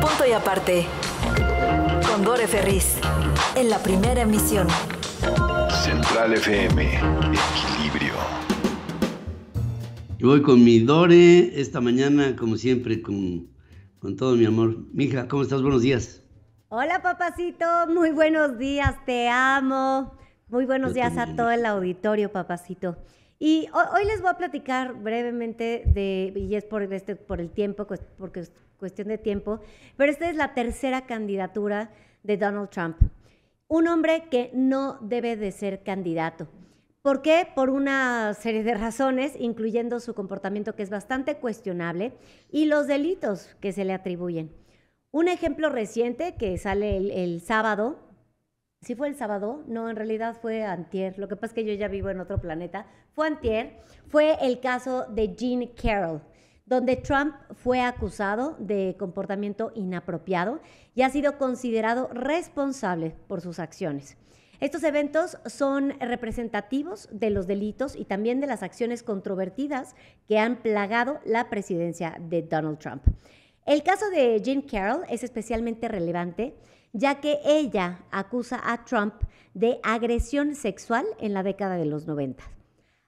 Punto y aparte. Con Dore Ferriz. En la primera emisión. Central FM. Equilibrio. Yo voy con mi Dore esta mañana, como siempre, con, todo mi amor. Mija, ¿cómo estás? Buenos días. Hola, papacito. Muy buenos días. Te amo. Muy buenos días a todo el auditorio, papacito. Y hoy, les voy a platicar brevemente de, y es por, este, el tiempo, porque es cuestión de tiempo, pero esta es la tercera candidatura de Donald Trump. Un hombre que no debe de ser candidato. ¿Por qué? Por una serie de razones, incluyendo su comportamiento que es bastante cuestionable y los delitos que se le atribuyen. Un ejemplo reciente que sale el sábado si fue el sábado, no, en realidad fue antier, lo que pasa es que yo ya vivo en otro planeta, fue antier, fue el caso de Jean Carroll, donde Trump fue acusado de comportamiento inapropiado y ha sido considerado responsable por sus acciones. Estos eventos son representativos de los delitos y también de las acciones controvertidas que han plagado la presidencia de Donald Trump. El caso de Jean Carroll es especialmente relevante, ya que ella acusa a Trump de agresión sexual en la década de los 90.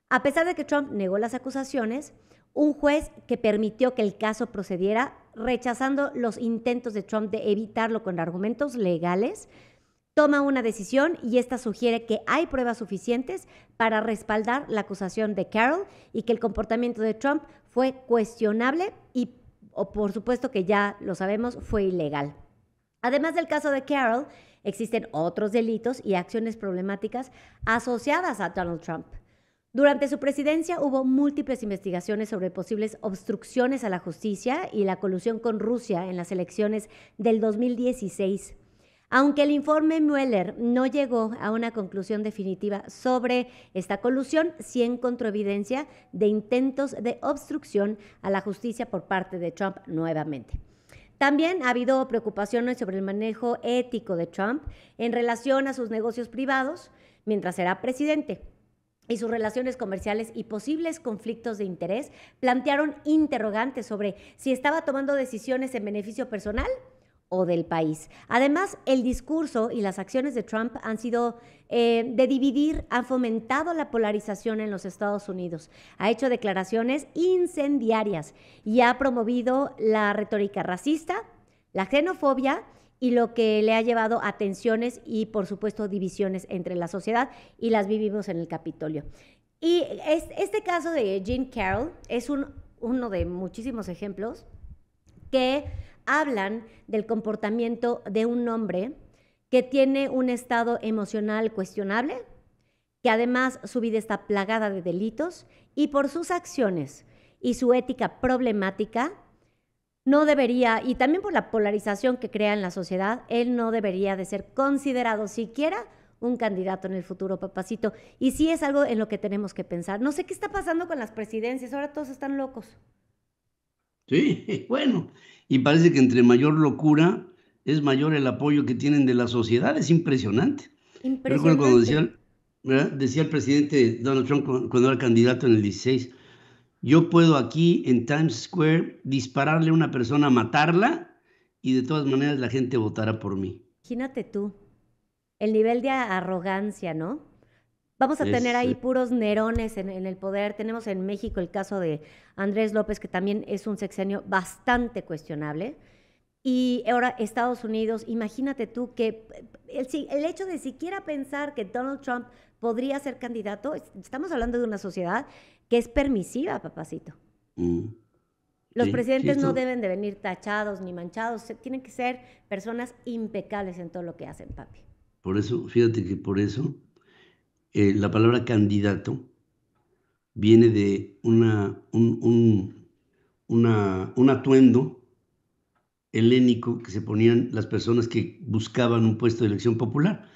A pesar de que Trump negó las acusaciones, un juez que permitió que el caso procediera, rechazando los intentos de Trump de evitarlo con argumentos legales, toma una decisión y esta sugiere que hay pruebas suficientes para respaldar la acusación de Carroll y que el comportamiento de Trump fue cuestionable y o por supuesto que ya lo sabemos, fue ilegal. Además del caso de Carol, existen otros delitos y acciones problemáticas asociadas a Donald Trump. Durante su presidencia hubo múltiples investigaciones sobre posibles obstrucciones a la justicia y la colusión con Rusia en las elecciones del 2016. Aunque el informe Mueller no llegó a una conclusión definitiva sobre esta colusión, sí encontró evidencia de intentos de obstrucción a la justicia por parte de Trump nuevamente. También ha habido preocupaciones sobre el manejo ético de Trump en relación a sus negocios privados mientras era presidente y sus relaciones comerciales y posibles conflictos de interés plantearon interrogantes sobre si estaba tomando decisiones en beneficio personal o del país. Además, el discurso y las acciones de Trump han sido eh, de dividir, han fomentado la polarización en los Estados Unidos, ha hecho declaraciones incendiarias y ha promovido la retórica racista, la xenofobia y lo que le ha llevado a tensiones y, por supuesto, divisiones entre la sociedad y las vivimos en el Capitolio. Y es, este caso de Jean Carroll es un, uno de muchísimos ejemplos que hablan del comportamiento de un hombre que tiene un estado emocional cuestionable, que además su vida está plagada de delitos y por sus acciones y su ética problemática, no debería, y también por la polarización que crea en la sociedad, él no debería de ser considerado siquiera un candidato en el futuro, papacito. Y sí es algo en lo que tenemos que pensar. No sé qué está pasando con las presidencias, ahora todos están locos. Sí, bueno, y parece que entre mayor locura es mayor el apoyo que tienen de la sociedad, es impresionante. impresionante. Recuerdo cuando decía, decía el presidente Donald Trump cuando era candidato en el 16, yo puedo aquí en Times Square dispararle a una persona, matarla, y de todas maneras la gente votará por mí. Imagínate tú, el nivel de arrogancia, ¿no? Vamos a tener ahí este puros nerones en, el poder. Tenemos en México el caso de Andrés López, que también es un sexenio bastante cuestionable. Y ahora Estados Unidos, imagínate tú que eh, el, el hecho de siquiera pensar que Donald Trump podría ser candidato, estamos hablando de una sociedad que es permisiva, papacito. Mm. Los presidentes no deben de venir tachados ni manchados, tienen que ser personas impecables en todo lo que hacen, papi. Por eso, fíjate que por eso eh, la palabra candidato viene de un, atuendo helénico que se ponían las personas que buscaban un puesto de elección popular.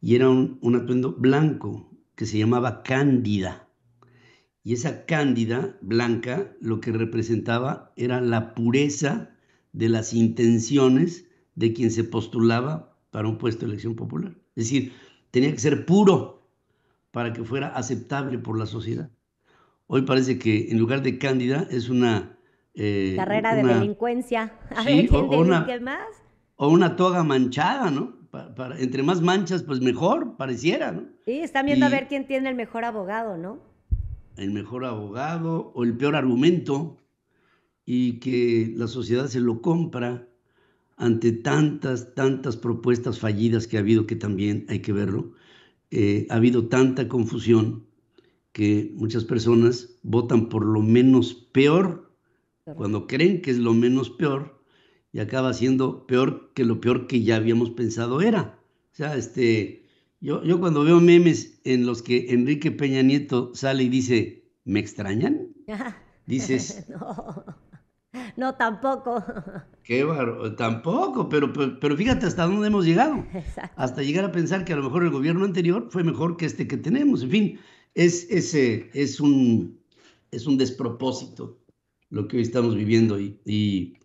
Y era un, un atuendo blanco que se llamaba cándida. Y esa cándida blanca lo que representaba era la pureza de las intenciones de quien se postulaba para un puesto de elección popular. Es decir, tenía que ser puro, para que fuera aceptable por la sociedad. Hoy parece que en lugar de Cándida es una... Eh, Carrera de delincuencia. quién o, una, más. O una toga manchada, ¿no? Para, entre más manchas, pues mejor, pareciera, ¿no? Sí, están viendo a ver quién tiene el mejor abogado, ¿no? El mejor abogado o el peor argumento y que la sociedad se lo compra ante tantas, tantas propuestas fallidas que ha habido, que también hay que verlo. Eh, ha habido tanta confusión que muchas personas votan por lo menos peor cuando creen que es lo menos peor y acaba siendo peor que lo peor que ya habíamos pensado era. O sea, este, yo, yo cuando veo memes en los que Enrique Peña Nieto sale y dice, ¿me extrañan? Dices, no, tampoco. Qué barro, tampoco, pero, pero, fíjate hasta dónde hemos llegado. Hasta llegar a pensar que a lo mejor el gobierno anterior fue mejor que este que tenemos. En fin, es, ese es, un, es un despropósito lo que hoy estamos viviendo y,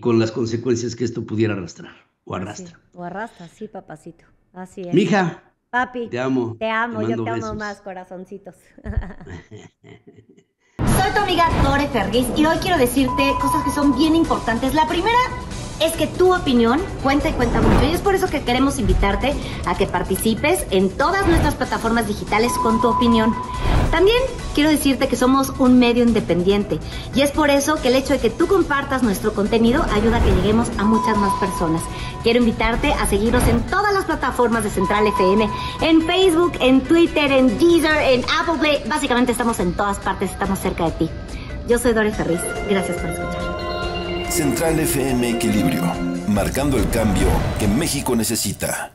con las consecuencias que esto pudiera arrastrar o arrastra. o arrastra, sí, papacito. Así es. Mija. Papi. Te amo. Te amo, yo te amo más, corazoncitos. Soy tu amiga Tore Fergus y hoy quiero decirte cosas que son bien importantes. La primera es que tu opinión cuenta y cuenta mucho. Y es por eso que queremos invitarte a que participes en todas nuestras plataformas digitales con tu opinión. También quiero decirte que somos un medio independiente y es por eso que el hecho de que tú compartas nuestro contenido ayuda a que lleguemos a muchas más personas. Quiero invitarte a seguirnos en todas las plataformas de Central FM, en Facebook, en Twitter, en Deezer, en Apple Play. Básicamente estamos en todas partes, estamos cerca de ti. Yo soy Doris Ferriz. Gracias por escuchar. Central FM Equilibrio, marcando el cambio que México necesita.